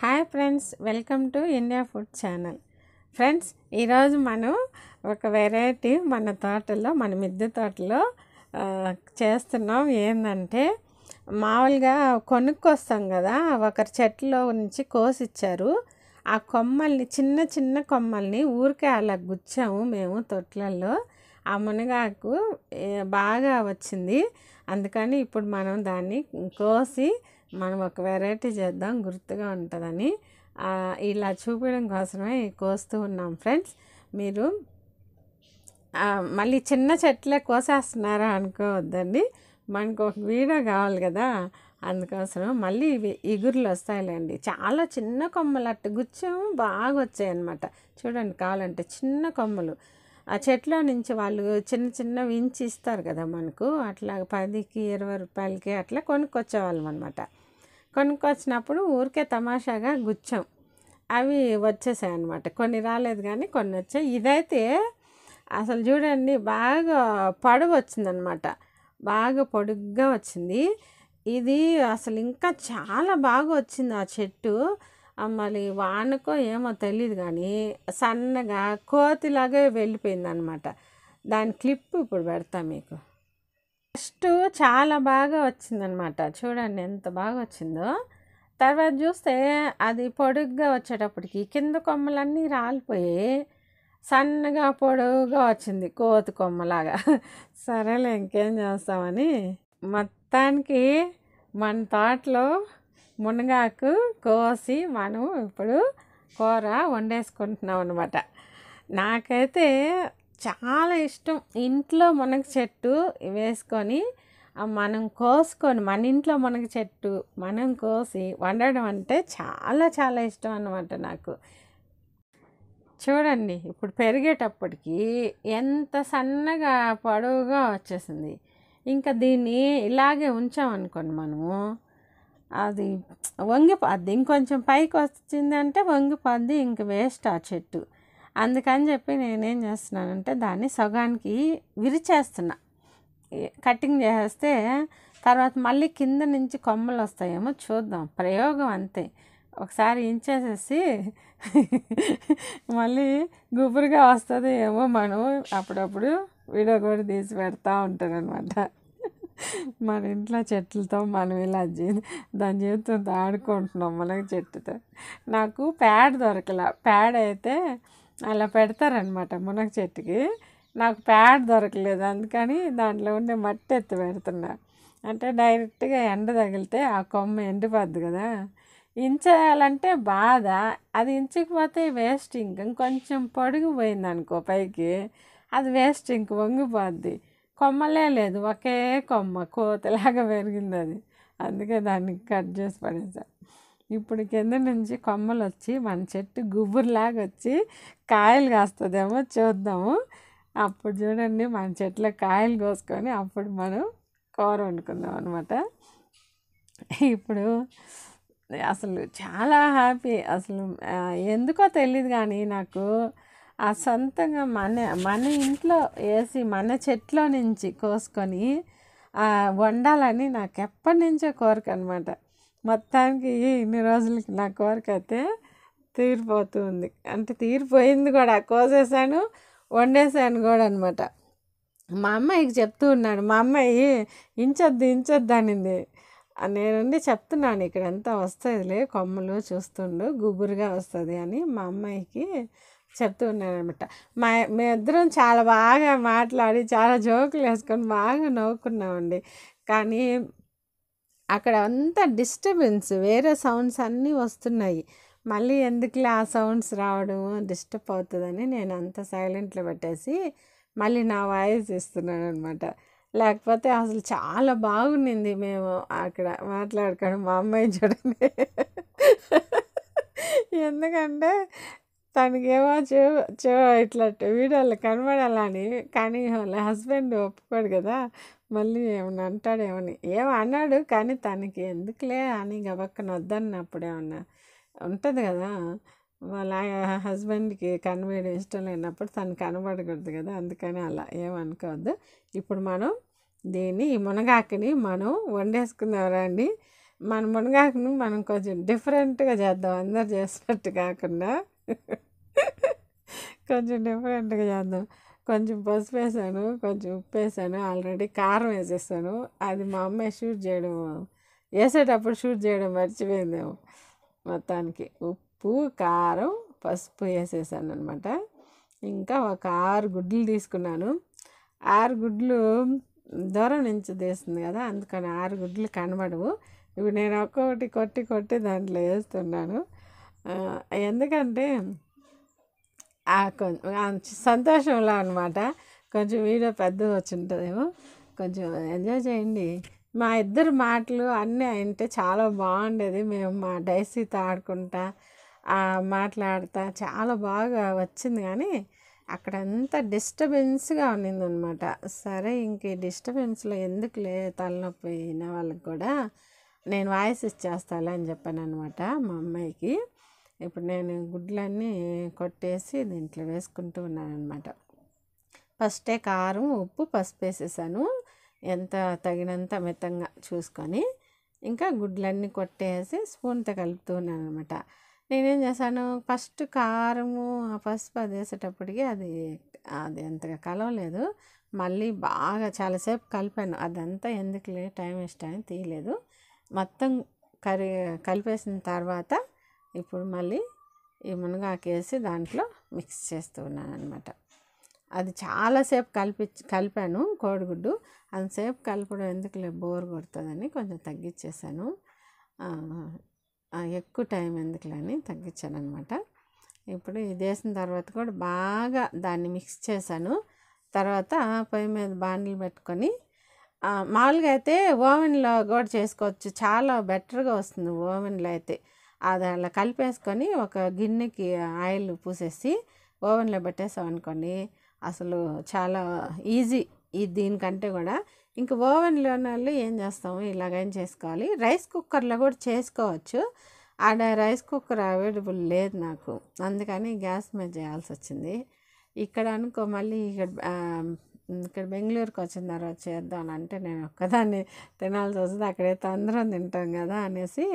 hi friends welcome to India food channel friends ఈరోజు మనం ఒక వెరైటీ మన తోటలో మన మిద్దె తోటలో చేస్తున్నాం ఏంటంటే మామూలుగా కొనుక్కొస్తాం కదా ఒకరి చెట్టులో నుంచి కోసిచ్చారు ఆ కొమ్మల్ని చిన్న చిన్న కొమ్మల్ని ఊరికే అలా గుచ్చాము మేము తొట్లలో ఆ మునగాకు బాగా వచ్చింది అందుకని ఇప్పుడు మనం దాన్ని కోసి మనం ఒక వెరైటీ చేద్దాం గుర్తుగా ఉంటుందని ఇలా చూపించడం కోసమే కోస్తూ ఉన్నాం ఫ్రెండ్స్ మీరు మళ్ళీ చిన్న చెట్లే కోసేస్తున్నారా అనుకోవద్దండి మనకు ఒక వీడియో కావాలి కదా అందుకోసం మళ్ళీ ఇవి ఇగురులు వస్తాయిలేండి చాలా చిన్న కొమ్మలు అట్టు గుచ్చం బాగా వచ్చాయి అన్నమాట చూడండి కావాలంటే చిన్న కొమ్మలు ఆ చెట్ల నుంచి వాళ్ళు చిన్న చిన్న వించి ఇస్తారు కదా మనకు అట్లా పదికి ఇరవై రూపాయలకి అట్లా కొనుక్కొచ్చేవాళ్ళం అనమాట కొనుక్కొచ్చినప్పుడు ఊరికే తమాషాగా గుచ్చాం అవి వచ్చేసాయి అనమాట కొన్ని రాలేదు కానీ కొన్ని వచ్చాయి ఇదైతే అసలు చూడండి బాగా పొడవు వచ్చిందనమాట బాగా పొడుగ్గా వచ్చింది ఇది అసలు ఇంకా చాలా బాగా వచ్చింది ఆ చెట్టు మళ్ళీ వానకో ఏమో తెలియదు కానీ సన్నగా కోతిలాగే వెళ్ళిపోయిందనమాట దాని క్లిప్ ఇప్పుడు పెడతా మీకు ఫస్ట్ చాలా బాగా వచ్చిందనమాట చూడండి ఎంత బాగా వచ్చిందో తర్వాత చూస్తే అది పొడుగ్గా వచ్చేటప్పటికి కింద కొమ్మలన్నీ రాలిపోయి సన్నగా పొడుగుగా వచ్చింది కోతి కొమ్మలాగా సరేలే ఇంకేం చేస్తామని మొత్తానికి మన తోటలో మునగాకు కోసి మనం ఇప్పుడు కూర వండేసుకుంటున్నాం అనమాట నాకైతే చాలా ఇష్టం ఇంట్లో మునగ చెట్టు వేసుకొని మనం కోసుకొని మన ఇంట్లో మునగ చెట్టు మనం కోసి వండడం అంటే చాలా చాలా ఇష్టం అనమాట నాకు చూడండి ఇప్పుడు పెరిగేటప్పటికి ఎంత సన్నగా పొడవుగా వచ్చేసింది ఇంకా దీన్ని ఇలాగే ఉంచామనుకోండి మనము అది వంగిపోద్ది ఇంకొంచెం పైకి వచ్చిందంటే వంగిపోద్ది ఇంక వేస్ట్ ఆ చెట్టు అందుకని చెప్పి నేనేం చేస్తున్నానంటే దాన్ని సగానికి విరిచేస్తున్నా కటింగ్ చేస్తే తర్వాత మళ్ళీ కింద నుంచి కొమ్మలు వస్తాయేమో చూద్దాం ప్రయోగం అంతే ఒకసారి ఇంచేసేసి మళ్ళీ గుబురుగా వస్తుంది ఏమో మనం అప్పుడప్పుడు వీడియో కూడా తీసి పెడతా ఉంటారనమాట మన ఇంట్లో చెట్లతో మనం ఇలా దాని జీవితం ఆడుకుంటున్నాం మనకి చెట్టుతో నాకు ప్యాడ్ దొరకలా ప్యాడ్ అయితే అలా పెడతారనమాట మునగ చెట్టుకి నాకు ప్యాడ్ దొరకలేదు అందుకని దాంట్లో ఉండే మట్టి ఎత్తి పెడుతున్నా అంటే డైరెక్ట్గా ఎండ తగిలితే ఆ కొమ్మ ఎండిపోద్ది కదా ఇంచేయాలంటే బాధ అది ఇంచకపోతే వేస్ట్ ఇంక ఇంకొంచెం పొడిగిపోయింది అనుకో పైకి అది వేస్ట్ ఇంక వంగిపోద్ది కొమ్మలే లేదు ఒకే కొమ్మ కోతలాగా పెరిగింది అది అందుకే దాన్ని కట్ చేసి పడేసా ఇప్పుడు కింద నుంచి కొమ్మలు వచ్చి మన చెట్టు గుబురులాగా వచ్చి కాయలు కాస్తుందేమో చూద్దాము అప్పుడు చూడండి మన చెట్లో కాయలు కోసుకొని అప్పుడు మనం కూర వండుకుందాం అనమాట ఇప్పుడు అసలు చాలా హ్యాపీ అసలు ఎందుకో తెలియదు కానీ నాకు ఆ సొంతంగా మన మన ఇంట్లో వేసి మన చెట్లో నుంచి కోసుకొని వండాలని నాకు ఎప్పటి నుంచో కోరిక అనమాట మొత్తానికి ఇన్ని రోజులకి నా కోరిక అయితే తీరిపోతుంది అంటే తీరిపోయింది కూడా కోసేసాను వండేసాను కూడా అనమాట మా అమ్మాయికి చెప్తూ ఉన్నాడు మా అమ్మాయి ఇంచొద్దు ఇంచొద్దు అనింది నేనుండి చెప్తున్నాను ఇక్కడ ఎంత వస్తుందిలే కొమ్మలు చూస్తుండు గుబురుగా వస్తుంది అని మా అమ్మాయికి చెప్తూ ఉన్నానమాట మా ఇద్దరం చాలా బాగా మాట్లాడి చాలా జోకులు వేసుకొని బాగా నవ్వుకున్నామండి కానీ అక్కడ అంతా డిస్టర్బెన్స్ వేరే సౌండ్స్ అన్నీ వస్తున్నాయి మళ్ళీ ఎందుకులే ఆ సౌండ్స్ రావడం డిస్టర్బ్ అవుతుందని నేను అంత సైలెంట్లో పెట్టేసి మళ్ళీ నా వాయిస్ ఇస్తున్నాను అనమాట లేకపోతే అసలు చాలా బాగుండింది మేము అక్కడ మాట్లాడుకోవడం మా అమ్మాయి చూడండి ఎందుకంటే తనకేమో చూ చూ ఇట్లా వీడియోలో కనబడాలని కానీ వాళ్ళ హస్బెండ్ ఒప్పుకోడు కదా మళ్ళీ ఏమన్నా అంటాడేమని ఏమో అన్నాడు కానీ తనకి ఎందుకులే అని గబక్కన వద్దన్నప్పుడు ఏమన్నా ఉంటుంది కదా వాళ్ళ హస్బెండ్కి కనబడి ఇష్టం లేనప్పుడు తను కనబడకూడదు కదా అందుకని అలా ఏమనుకోవద్దు ఇప్పుడు మనం దీన్ని ఈ మునగాకుని మనం వండేసుకుందాం రండి మన మునగాకును మనం కొంచెం డిఫరెంట్గా చేద్దాం అందరు చేసినట్టు కాకుండా కొంచెం డిఫరెంట్గా చేద్దాం కొంచెం పసుపు వేసాను కొంచెం ఉప్పు వేసాను ఆల్రెడీ కారం వేసేస్తాను అది మా అమ్మాయి షూట్ చేయడం వేసేటప్పుడు షూట్ చేయడం మర్చిపోయిందేమో మొత్తానికి ఉప్పు కారం పసుపు వేసేసాను అనమాట ఇంకా ఒక ఆరు గుడ్లు తీసుకున్నాను ఆరు గుడ్లు దూరం నుంచి తీస్తుంది కదా అందుకని ఆరు గుడ్లు కనబడవు ఇప్పుడు నేను ఒక్కొక్కటి కొట్టి కొట్టి దాంట్లో వేస్తున్నాను ఎందుకంటే సంతోషంలో అనమాట కొంచెం వీడియో పెద్ద వచ్చింటుందేమో కొంచెం ఎంజాయ్ చేయండి మా ఇద్దరు మాటలు అన్నీ అంటే చాలా బాగుండేది మేము మా డైసీతో ఆడుకుంటా మాట్లాడుతా చాలా బాగా వచ్చింది కానీ అక్కడ అంతా డిస్టర్బెన్స్గా ఉన్నిందనమాట సరే ఇంక డిస్టర్బెన్స్లో లే తలనొప్పి అయిన వాళ్ళకి కూడా నేను వాయిస్ ఇచ్చేస్తాలే అని చెప్పాను అనమాట మా అమ్మాయికి ఇప్పుడు నేను గుడ్లన్నీ కొట్టేసి దీంట్లో వేసుకుంటూ ఉన్నాను అనమాట ఫస్టే కారం ఉప్పు పసుపు వేసేసాను ఎంత తగినంత మితంగా చూసుకొని ఇంకా గుడ్లన్నీ కొట్టేసి స్పూన్తో కలుపుతూ ఉన్నాను అనమాట నేనేం చేశాను ఫస్ట్ కారము ఆ పసుపు అది వేసేటప్పటికి అది అది అంతగా కలవలేదు మళ్ళీ బాగా చాలాసేపు కలిపాను అదంతా ఎందుకు లేదు టైం వేస్ట్ అని తీయలేదు మొత్తం కరి కలిపేసిన తర్వాత ఇప్పుడు మళ్ళీ ఈ మునగాకేసి దాంట్లో మిక్స్ చేస్తూ ఉన్నాను అనమాట అది చాలాసేపు కలిపి కలిపాను కోడిగుడ్డు అంతసేపు కలపడం ఎందుకులే బోర్ కొడుతుందని కొంచెం తగ్గించేసాను ఎక్కువ టైం ఎందుకులని తగ్గించాను అనమాట ఇప్పుడు ఇది వేసిన తర్వాత కూడా బాగా దాన్ని మిక్స్ చేశాను తర్వాత పొయ్యి మీద బాండ్లు పెట్టుకొని మామూలుగా అయితే ఓవెన్లో కూడా చేసుకోవచ్చు చాలా బెటర్గా వస్తుంది ఓవెన్లో అయితే అది అలా కలిపేసుకొని ఒక గిన్నెకి ఆయిల్ పూసేసి ఓవెన్లో అనుకోండి అసలు చాలా ఈజీ ఇది దీనికంటే కూడా ఇంకా ఓవెన్లో వాళ్ళు ఏం చేస్తాము ఏం చేసుకోవాలి రైస్ కుక్కర్లో కూడా చేసుకోవచ్చు ఆడ రైస్ కుక్కర్ అవైలబుల్ లేదు నాకు అందుకని గ్యాస్ మీద చేయాల్సి వచ్చింది ఇక్కడ అనుకో మళ్ళీ ఇక్కడ ఇక్కడ బెంగళూరుకి వచ్చిన తర్వాత చేద్దాం అంటే నేను ఒక్కదాన్ని తినాల్సి వస్తుంది అక్కడైతే అందరం తింటాం కదా అనేసి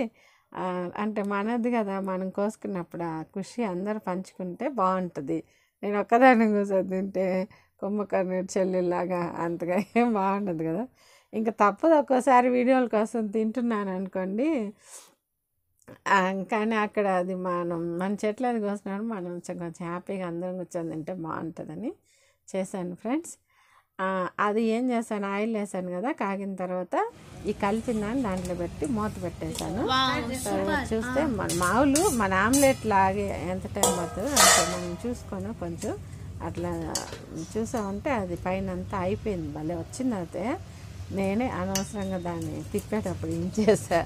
అంటే మనది కదా మనం కోసుకున్నప్పుడు ఆ ఖుషి అందరు పంచుకుంటే బాగుంటుంది నేను ఒక్కదాన్ని కూర్చొని తింటే కుంభకర్ణుడి చెల్లెల్లాగా అంతగా ఏం బాగుండదు కదా ఇంకా తప్పదు ఒక్కోసారి వీడియోల కోసం తింటున్నాను అనుకోండి కానీ అక్కడ అది మనం మన చెట్లు అది కోసినప్పుడు మనం కొంచెం హ్యాపీగా అందరం కూర్చొని తింటే బాగుంటుందని చేశాను ఫ్రెండ్స్ అది ఏం చేశాను ఆయిల్ వేసాను కదా కాగిన తర్వాత ఈ కలిపిన దాంట్లో పెట్టి మూత పెట్టేశాను చూస్తే మన మామూలు మన ఆమ్లెట్ లాగే ఎంత టైం పడుతుందో అంత మనం చూసుకొని కొంచెం అట్లా చూసామంటే అది పైన అంతా అయిపోయింది భలే వచ్చింది అయితే నేనే అనవసరంగా దాన్ని తిప్పేటప్పుడు ఏం చేసా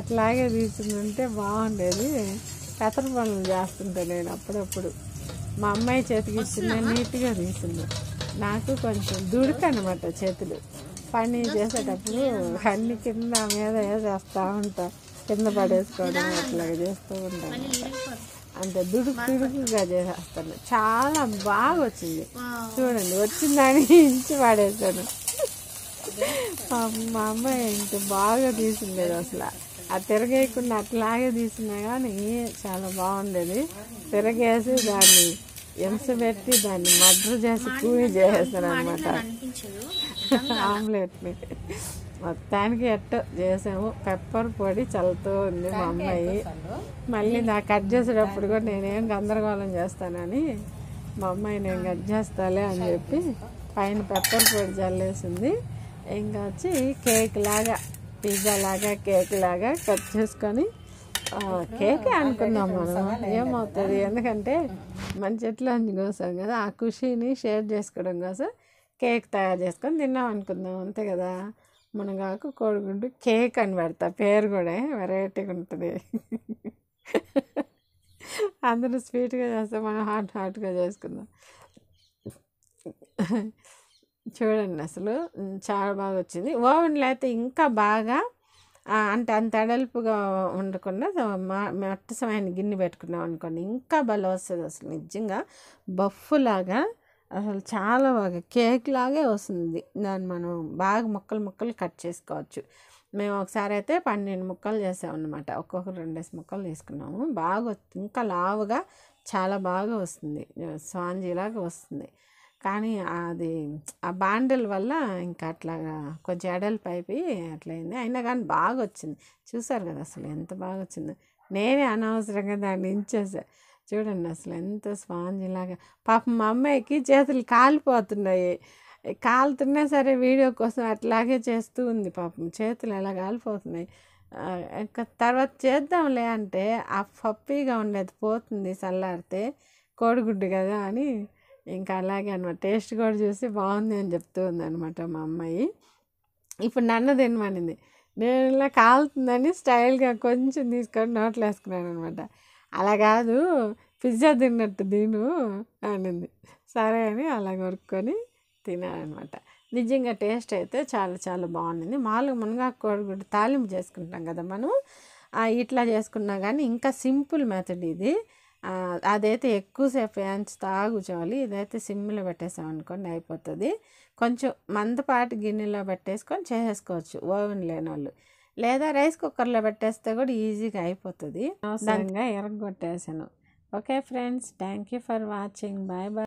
అట్లాగే తీసుకుంటే బాగుండేది పెతర పనులు చేస్తుంటే నేను అప్పుడప్పుడు మా అమ్మాయి చేతికి ఇచ్చింది నీట్గా తీసుకున్నాను నాకు కొంచెం అనమాట చేతులు పని చేసేటప్పుడు అన్ని కింద మీద చేస్తూ ఉంటా కింద పడేసుకోవడం అట్లాగా చేస్తూ ఉంటాను అంత దుడుకు దుడుకుగా చేసేస్తాను చాలా బాగా వచ్చింది చూడండి వచ్చిందని ఇంచి పడేసాను మా అమ్మ ఇంత బాగా తీసిండేది అసలు ఆ తిరగేయకుండా అట్లాగే తీసినా కానీ చాలా బాగుండేది తిరగేసి దాన్ని ఎంత పెట్టి దాన్ని మద్ర చేసి పూజ చేస్తాను అనమాట ఆమ్లెట్ని మొత్తానికి ఎట్ట చేసాము పెప్పర్ పొడి చల్లుతూ ఉంది మా అమ్మాయి మళ్ళీ నాకు కట్ చేసేటప్పుడు కూడా నేనేం గందరగోళం చేస్తానని మా అమ్మాయి నేను కట్ చేస్తాలే అని చెప్పి పైన పెప్పర్ పొడి చల్లేసింది ఇంకా వచ్చి కేక్ లాగా పిజ్జా లాగా కేక్ లాగా కట్ చేసుకొని కేకే అనుకున్నాం మనం ఏమవుతుంది ఎందుకంటే మన చెట్లు కోసం కదా ఆ ఖుషీని షేర్ చేసుకోవడం కోసం కేక్ తయారు చేసుకొని తిన్నాం అనుకుందాం అంతే కదా కాకు కోడిగుడ్డు కేక్ అని పెడతా పేరు కూడా వెరైటీగా ఉంటుంది అందరూ స్వీట్గా చేస్తే మనం హాట్ హాట్గా చేసుకుందాం చూడండి అసలు చాలా బాగా వచ్చింది ఓవెన్లో అయితే ఇంకా బాగా అంటే అంత అడల్పుగా ఉండకుండా మా మట్టి సమయాన్ని గిన్నె పెట్టుకున్నాం అనుకోండి ఇంకా బలం వస్తుంది అసలు నిజంగా బఫ్ఫులాగా అసలు చాలా బాగా కేక్ లాగే వస్తుంది దాన్ని మనం బాగా ముక్కలు ముక్కలు కట్ చేసుకోవచ్చు మేము ఒకసారి అయితే పన్నెండు ముక్కలు చేసామన్నమాట ఒక్కొక్క రెండేసి ముక్కలు తీసుకున్నాము బాగా ఇంకా లావుగా చాలా బాగా వస్తుంది స్వాంజీలాగా వస్తుంది కానీ అది ఆ బాండల్ వల్ల ఇంకా అట్లాగా కొంచెం ఎడల్పు పైపి అట్లయింది అయినా కానీ బాగా వచ్చింది చూసారు కదా అసలు ఎంత బాగా వచ్చిందో నేనే అనవసరంగా దాన్ని ఇంచేసా చూడండి అసలు ఎంత స్పాంజ్ లాగా పాపం మా అమ్మాయికి చేతులు కాలిపోతున్నాయి కాలుతున్నా సరే వీడియో కోసం అట్లాగే చేస్తూ ఉంది పాపం చేతులు ఎలా కాలిపోతున్నాయి తర్వాత చేద్దాంలే అంటే ఆ పప్పీగా ఉండేది పోతుంది చల్లారితే కోడిగుడ్డు కదా అని ఇంకా అలాగే అనమాట టేస్ట్ కూడా చూసి బాగుంది అని చెప్తూ ఉందనమాట మా అమ్మాయి ఇప్పుడు నన్ను తినమనింది నేను ఇలా కాలుతుందని స్టైల్గా కొంచెం తీసుకొని నోట్లు వేసుకున్నాను అనమాట అలా కాదు పిజ్జా తిన్నట్టు తిను అనింది సరే అని అలా కొరుక్కొని తినాలన్నమాట నిజంగా టేస్ట్ అయితే చాలా చాలా బాగుంది మామూలుగా మునగాకు కూడా తాలింపు చేసుకుంటాం కదా మనం ఇట్లా చేసుకున్నా కానీ ఇంకా సింపుల్ మెథడ్ ఇది అదైతే ఎక్కువసేపు వేయించుతాగు కూర్చోవాలి ఇదైతే సిమ్లో పెట్టేసాం అనుకోండి అయిపోతుంది కొంచెం మందపాటి గిన్నెలో పెట్టేసుకొని చేసేసుకోవచ్చు ఓవెన్ లేని వాళ్ళు లేదా రైస్ కుక్కర్లో పెట్టేస్తే కూడా ఈజీగా అయిపోతుంది అవసరంగా ఎరగొట్టేసాను okay friends thank you for watching bye bye